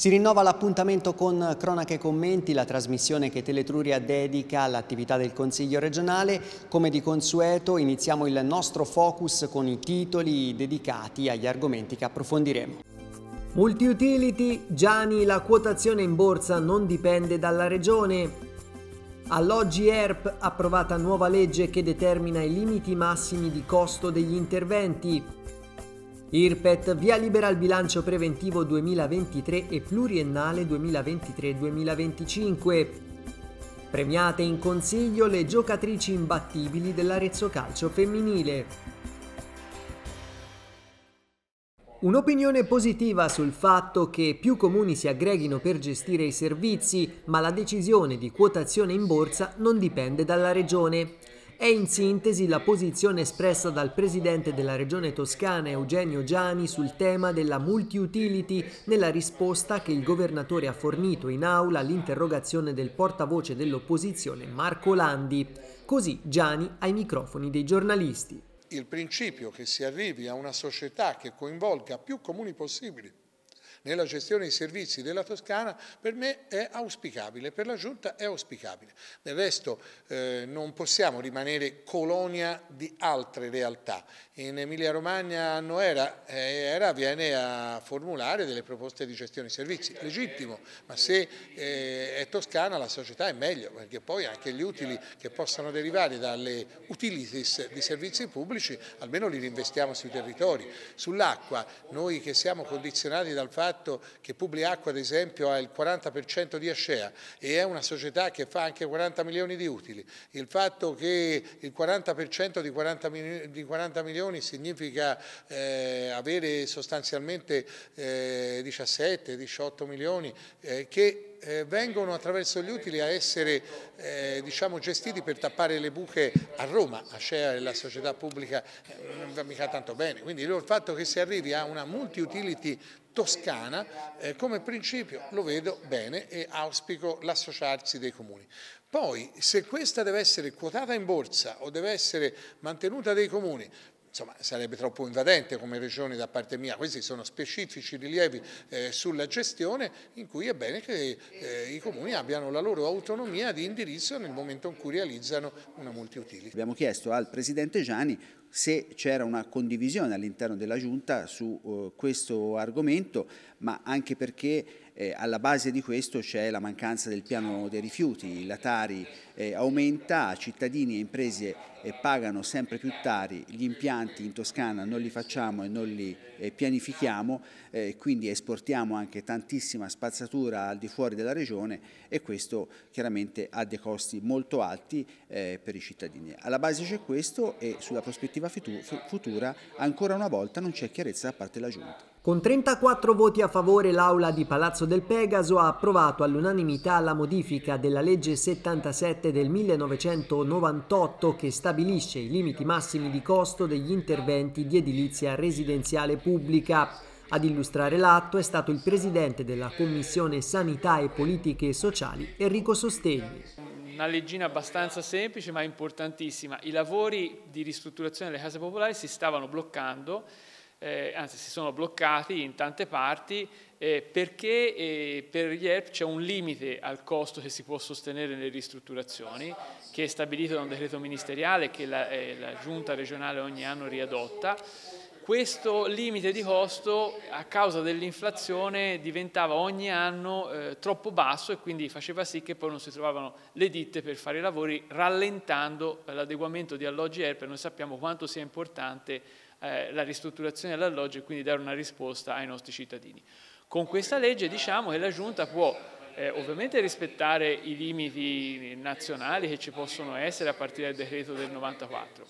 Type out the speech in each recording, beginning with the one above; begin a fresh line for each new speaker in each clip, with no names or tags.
Si rinnova l'appuntamento con Cronache e Commenti, la trasmissione che Teletruria dedica all'attività del Consiglio regionale. Come di consueto iniziamo il nostro focus con i titoli dedicati agli argomenti che approfondiremo. Multiutility, Gianni, la quotazione in borsa non dipende dalla regione. Alloggi ERP approvata nuova legge che determina i limiti massimi di costo degli interventi. Irpet via libera al bilancio preventivo 2023 e pluriennale 2023-2025. Premiate in consiglio le giocatrici imbattibili dell'Arezzo Calcio femminile. Un'opinione positiva sul fatto che più comuni si aggreghino per gestire i servizi, ma la decisione di quotazione in borsa non dipende dalla regione. È in sintesi la posizione espressa dal presidente della regione toscana Eugenio Giani sul tema della multi-utility nella risposta che il governatore ha fornito in aula all'interrogazione del portavoce dell'opposizione Marco Landi. Così Giani ai microfoni dei giornalisti.
Il principio che si arrivi a una società che coinvolga più comuni possibili nella gestione dei servizi della Toscana per me è auspicabile, per la Giunta è auspicabile. Del resto eh, non possiamo rimanere colonia di altre realtà. In Emilia Romagna Noera eh, era viene a formulare delle proposte di gestione dei servizi, legittimo, ma se eh, è Toscana la società è meglio, perché poi anche gli utili che possano derivare dalle utilities di servizi pubblici almeno li reinvestiamo sui territori. Sull'acqua, noi che siamo condizionati dal fatto fatto che Publiacqua ad esempio ha il 40% di Ascea e è una società che fa anche 40 milioni di utili, il fatto che il 40% di 40, di 40 milioni significa eh, avere sostanzialmente eh, 17-18 milioni eh, che eh, vengono attraverso gli utili a essere eh, diciamo, gestiti per tappare le buche a Roma, a Acea e la società pubblica eh, non va mica tanto bene, quindi il fatto che si arrivi a una multi-utility toscana eh, come principio lo vedo bene e auspico l'associarsi dei comuni. Poi se questa deve essere quotata in borsa o deve essere mantenuta dai comuni insomma, sarebbe troppo invadente come regione da parte mia, questi sono specifici rilievi eh, sulla gestione in cui è bene che eh, i comuni abbiano la loro autonomia di indirizzo nel momento in cui realizzano una multiutili.
Abbiamo chiesto al Presidente Gianni se c'era una condivisione all'interno della Giunta su uh, questo argomento, ma anche perché eh, alla base di questo c'è la mancanza del piano dei rifiuti, la Tari eh, aumenta a cittadini e imprese e pagano sempre più tari gli impianti in Toscana, non li facciamo e non li eh, pianifichiamo, eh, quindi esportiamo anche tantissima spazzatura al di fuori della regione e questo chiaramente ha dei costi molto alti eh, per i cittadini. Alla base c'è questo e sulla prospettiva futura ancora una volta non c'è chiarezza da parte della Giunta. Con 34 voti a favore l'Aula di Palazzo del Pegaso ha approvato all'unanimità la modifica della legge 77 del 1998 che sta stabilisce i limiti massimi di costo degli interventi di edilizia residenziale pubblica. Ad illustrare l'atto è stato il presidente della Commissione Sanità e Politiche Sociali Enrico Sostegni
una leggina abbastanza semplice ma importantissima. I lavori di ristrutturazione delle case popolari si stavano bloccando eh, anzi si sono bloccati in tante parti eh, perché eh, per gli ERP c'è un limite al costo che si può sostenere nelle ristrutturazioni che è stabilito da un decreto ministeriale che la, eh, la giunta regionale ogni anno riadotta. Questo limite di costo a causa dell'inflazione diventava ogni anno eh, troppo basso e quindi faceva sì che poi non si trovavano le ditte per fare i lavori rallentando eh, l'adeguamento di alloggi ERP e noi sappiamo quanto sia importante eh, la ristrutturazione dell'alloggio e quindi dare una risposta ai nostri cittadini. Con questa legge diciamo che la Giunta può eh, ovviamente rispettare i limiti nazionali che ci possono essere a partire dal decreto del 94,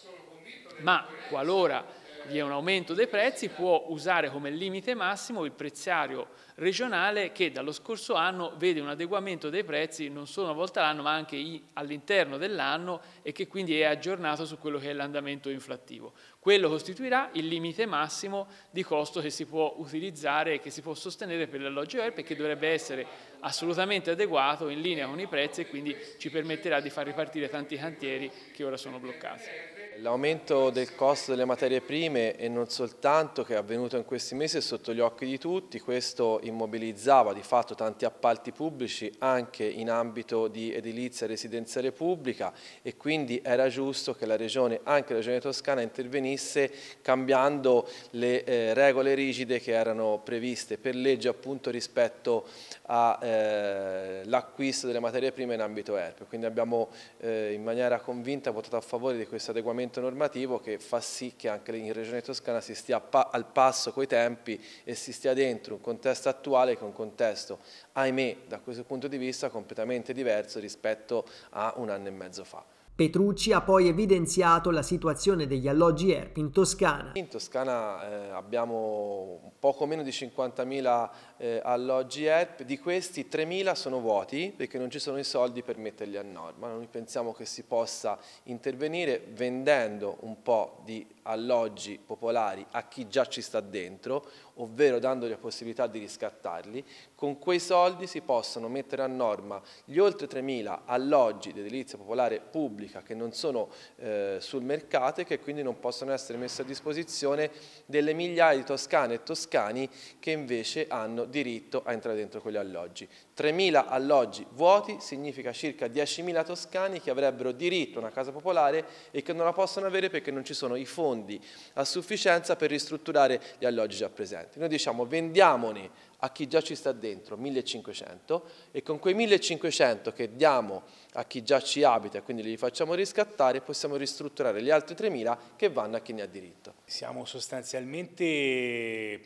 ma qualora vi è un aumento dei prezzi, può usare come limite massimo il preziario regionale che dallo scorso anno vede un adeguamento dei prezzi non solo una volta all'anno ma anche all'interno dell'anno e che quindi è aggiornato su quello che è l'andamento inflattivo. Quello costituirà il limite massimo di costo che si può utilizzare e che si può sostenere per l'alloggio ERP perché dovrebbe essere assolutamente adeguato in linea con i prezzi e quindi ci permetterà di far ripartire tanti cantieri che ora sono
bloccati. L'aumento del costo delle materie prime e non soltanto che è avvenuto in questi mesi è sotto gli occhi di tutti, questo immobilizzava di fatto tanti appalti pubblici anche in ambito di edilizia residenziale pubblica e quindi era giusto che la Regione, anche la Regione Toscana, intervenisse cambiando le eh, regole rigide che erano previste per legge appunto rispetto all'acquisto eh, delle materie prime in ambito ERP. Quindi abbiamo eh, in maniera convinta votato a favore di questo adeguamento strumento normativo che fa sì che anche in Regione Toscana si stia al passo coi tempi e si stia dentro un contesto attuale che è un contesto, ahimè, da questo punto di vista completamente diverso rispetto a un anno e mezzo fa.
Petrucci ha poi evidenziato la situazione degli alloggi ERP in Toscana.
In Toscana eh, abbiamo poco meno di 50.000 eh, alloggi ERP, di questi 3.000 sono vuoti perché non ci sono i soldi per metterli a norma. Noi pensiamo che si possa intervenire vendendo un po' di alloggi popolari a chi già ci sta dentro ovvero dandogli la possibilità di riscattarli, con quei soldi si possono mettere a norma gli oltre 3.000 alloggi di edilizia popolare pubblica che non sono eh, sul mercato e che quindi non possono essere messi a disposizione delle migliaia di toscane e toscani che invece hanno diritto a entrare dentro quegli alloggi. 3.000 alloggi vuoti significa circa 10.000 toscani che avrebbero diritto a una casa popolare e che non la possono avere perché non ci sono i fondi a sufficienza per ristrutturare gli alloggi già presenti clienti. Noi diciamo vendiamone a chi già ci sta dentro 1500 e con quei 1500 che diamo a chi già ci abita, quindi li facciamo riscattare, possiamo ristrutturare gli altri 3000 che vanno a chi ne ha diritto. Siamo
sostanzialmente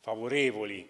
favorevoli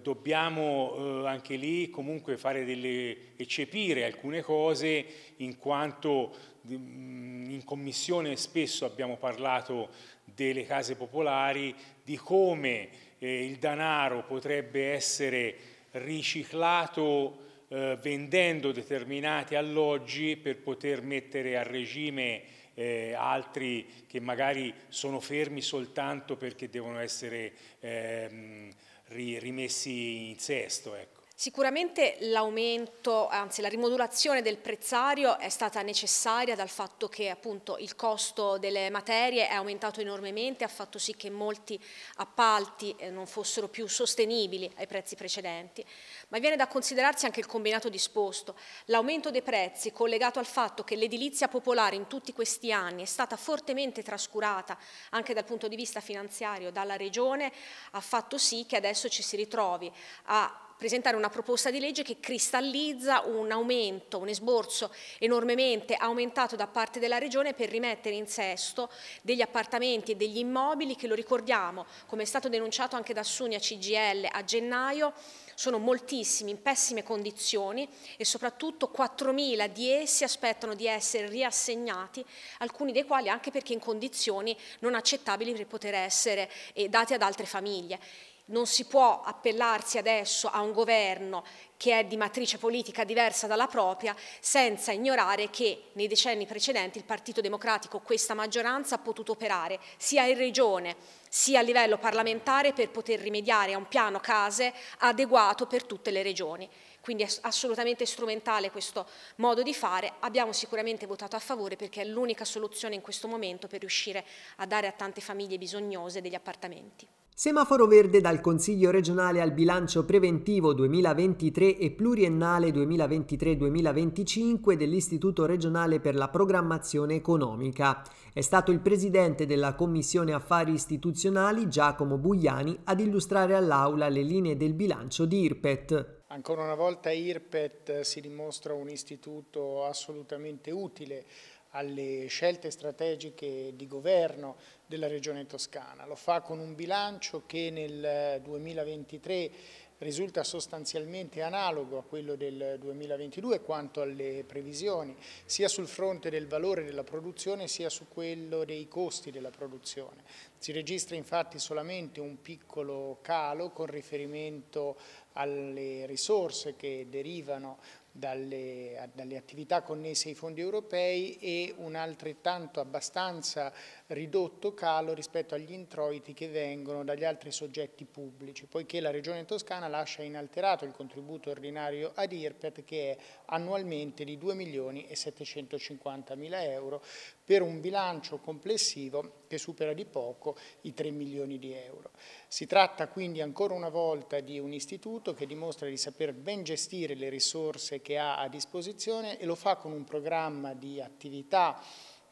dobbiamo eh, anche lì comunque fare delle, eccepire alcune cose in quanto mm, in commissione spesso abbiamo parlato delle case popolari di come eh, il denaro potrebbe essere riciclato eh, vendendo determinati alloggi per poter mettere a regime eh, altri che magari sono fermi soltanto perché devono essere ehm, rimessi in sesto. Ecco.
Sicuramente l'aumento, anzi la rimodulazione del prezzario è stata necessaria dal fatto che appunto il costo delle materie è aumentato enormemente, ha fatto sì che molti appalti eh, non fossero più sostenibili ai prezzi precedenti, ma viene da considerarsi anche il combinato disposto. L'aumento dei prezzi collegato al fatto che l'edilizia popolare in tutti questi anni è stata fortemente trascurata anche dal punto di vista finanziario dalla Regione ha fatto sì che adesso ci si ritrovi a presentare una proposta di legge che cristallizza un aumento, un esborso enormemente aumentato da parte della Regione per rimettere in sesto degli appartamenti e degli immobili che lo ricordiamo, come è stato denunciato anche da Sunia CGL a gennaio, sono moltissimi, in pessime condizioni e soprattutto 4.000 di essi aspettano di essere riassegnati, alcuni dei quali anche perché in condizioni non accettabili per poter essere eh, dati ad altre famiglie non si può appellarsi adesso a un governo che è di matrice politica diversa dalla propria senza ignorare che nei decenni precedenti il Partito Democratico, questa maggioranza, ha potuto operare sia in regione sia a livello parlamentare per poter rimediare a un piano case adeguato per tutte le regioni. Quindi è assolutamente strumentale questo modo di fare. Abbiamo sicuramente votato a favore perché è l'unica soluzione in questo momento per riuscire a dare a tante famiglie bisognose degli appartamenti.
Semaforo verde dal Consiglio regionale al bilancio preventivo 2023 e pluriennale 2023-2025 dell'Istituto regionale per la programmazione economica. È stato il presidente della Commissione Affari Istituzionali Giacomo Bugliani ad illustrare all'Aula le linee del bilancio di IRPET.
Ancora una volta IRPET si dimostra un istituto assolutamente utile alle scelte strategiche di governo della Regione Toscana. Lo fa con un bilancio che nel 2023 eh, risulta sostanzialmente analogo a quello del 2022 quanto alle previsioni, sia sul fronte del valore della produzione sia su quello dei costi della produzione. Si registra infatti solamente un piccolo calo con riferimento alle risorse che derivano dalle, dalle, attività connesse ai fondi europei e un altrettanto abbastanza ridotto calo rispetto agli introiti che vengono dagli altri soggetti pubblici, poiché la Regione Toscana lascia inalterato il contributo ordinario ad IRPET che è annualmente di 2 milioni e 750 mila euro per un bilancio complessivo che supera di poco i 3 milioni di euro. Si tratta quindi ancora una volta di un istituto che dimostra di saper ben gestire le risorse che ha a disposizione e lo fa con un programma di attività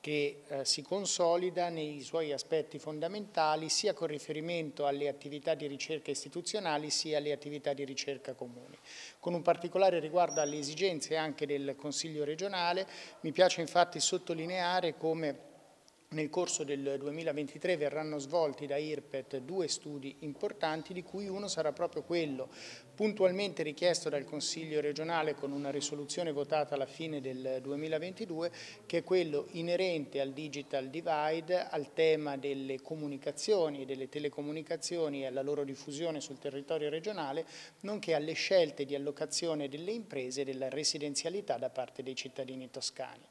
che eh, si consolida nei suoi aspetti fondamentali sia con riferimento alle attività di ricerca istituzionali sia alle attività di ricerca comuni. Con un particolare riguardo alle esigenze anche del Consiglio regionale, mi piace infatti sottolineare come nel corso del 2023 verranno svolti da IRPET due studi importanti di cui uno sarà proprio quello puntualmente richiesto dal Consiglio regionale con una risoluzione votata alla fine del 2022 che è quello inerente al digital divide, al tema delle comunicazioni e delle telecomunicazioni e alla loro diffusione sul territorio regionale nonché alle scelte di allocazione delle imprese e della residenzialità da parte dei cittadini toscani.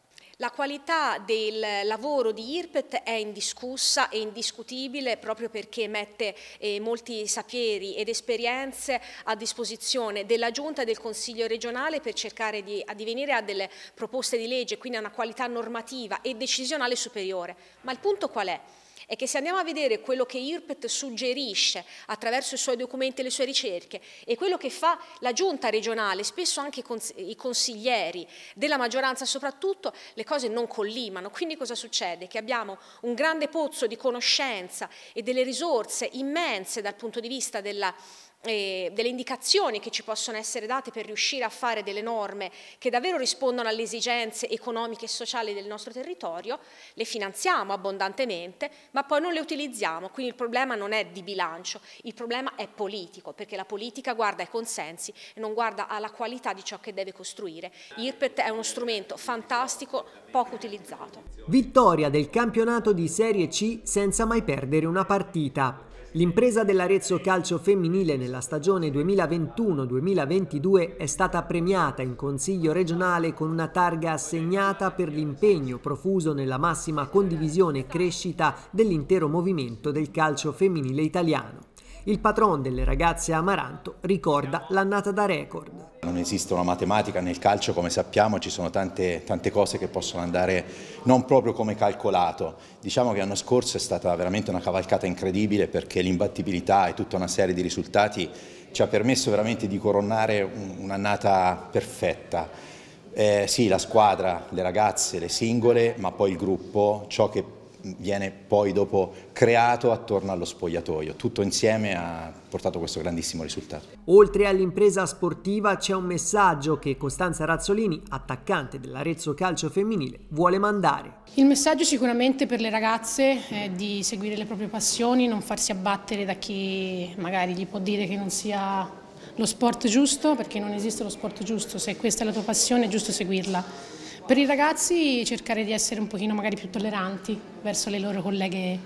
La qualità del lavoro di IRPET è indiscussa e indiscutibile proprio perché mette eh, molti sapieri ed esperienze a disposizione della Giunta e del Consiglio regionale per cercare di addivenire a delle proposte di legge, quindi a una qualità normativa e decisionale superiore. Ma il punto qual è? è che se andiamo a vedere quello che IRPET suggerisce attraverso i suoi documenti e le sue ricerche e quello che fa la giunta regionale, spesso anche i consiglieri della maggioranza soprattutto, le cose non collimano. Quindi cosa succede? Che abbiamo un grande pozzo di conoscenza e delle risorse immense dal punto di vista della eh, delle indicazioni che ci possono essere date per riuscire a fare delle norme che davvero rispondano alle esigenze economiche e sociali del nostro territorio, le finanziamo abbondantemente, ma poi non le utilizziamo. Quindi il problema non è di bilancio, il problema è politico, perché la politica guarda ai consensi e non guarda alla qualità di ciò che deve costruire. IRPET è uno strumento fantastico, poco utilizzato.
Vittoria del campionato di Serie C senza mai perdere una partita. L'impresa dell'Arezzo Calcio Femminile nella stagione 2021-2022 è stata premiata in Consiglio regionale con una targa assegnata per l'impegno profuso nella massima condivisione e crescita dell'intero movimento del calcio femminile italiano. Il patron delle ragazze Amaranto ricorda l'annata da record.
Non esiste una matematica nel calcio, come sappiamo, ci sono tante, tante cose che possono andare non proprio come calcolato. Diciamo che l'anno scorso è stata veramente una cavalcata incredibile perché l'imbattibilità e tutta una serie di risultati ci ha permesso veramente di coronare un'annata perfetta. Eh, sì, la squadra, le ragazze, le singole, ma poi il gruppo, ciò che viene poi dopo creato attorno allo spogliatoio. Tutto insieme ha portato questo grandissimo risultato.
Oltre all'impresa sportiva c'è un messaggio che Costanza Razzolini, attaccante dell'Arezzo Calcio Femminile, vuole mandare.
Il messaggio sicuramente per le ragazze è eh, di seguire le proprie passioni, non farsi abbattere da chi magari gli può dire che non sia lo sport giusto, perché non esiste lo sport giusto, se questa è la tua passione è giusto seguirla per i ragazzi cercare di essere un pochino magari più tolleranti verso le loro colleghe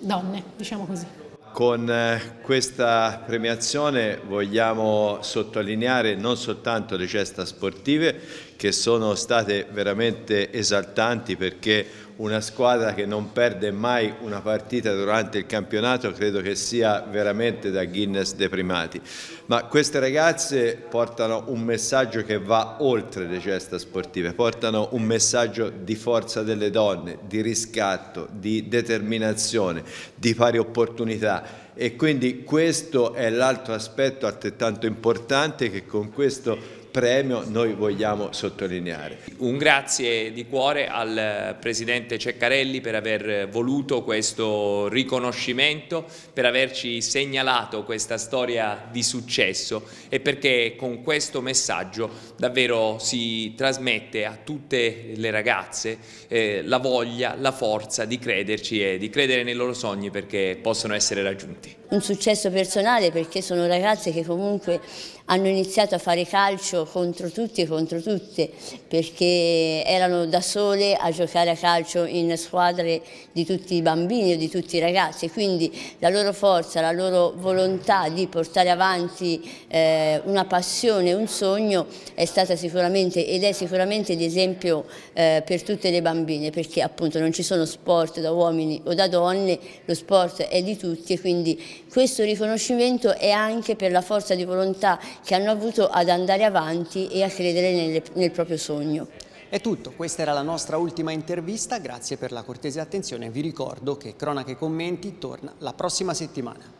donne, diciamo così.
Con eh, questa premiazione vogliamo sottolineare non soltanto le ceste sportive che sono state veramente esaltanti perché una squadra che non perde mai una partita durante il campionato credo che sia veramente da Guinness dei primati. Ma queste ragazze portano un messaggio che va oltre le gesta sportive, portano un messaggio di forza delle donne, di riscatto, di determinazione, di pari opportunità e quindi questo è l'altro aspetto altrettanto importante che con questo premio noi vogliamo sottolineare.
Un grazie di cuore al Presidente Ceccarelli per aver voluto questo riconoscimento, per averci segnalato questa storia di successo e perché con questo messaggio davvero si trasmette a tutte le ragazze eh, la voglia, la forza di crederci e di credere nei loro sogni perché possono essere raggiunti un successo personale perché sono ragazze che comunque hanno iniziato a fare calcio contro tutti e contro tutte perché erano da sole a giocare a calcio in squadre di tutti i bambini o di tutti i ragazzi quindi la loro forza, la loro volontà di portare avanti eh, una passione, un sogno è stata sicuramente ed è sicuramente di eh, per tutte le bambine perché appunto non ci sono sport da uomini o da donne, lo sport è di tutti e quindi questo riconoscimento è anche per la forza di volontà che hanno avuto ad andare avanti e a credere nel, nel proprio sogno. È tutto,
questa era la nostra ultima intervista, grazie per la cortese attenzione, vi ricordo che Cronache Commenti torna la prossima settimana.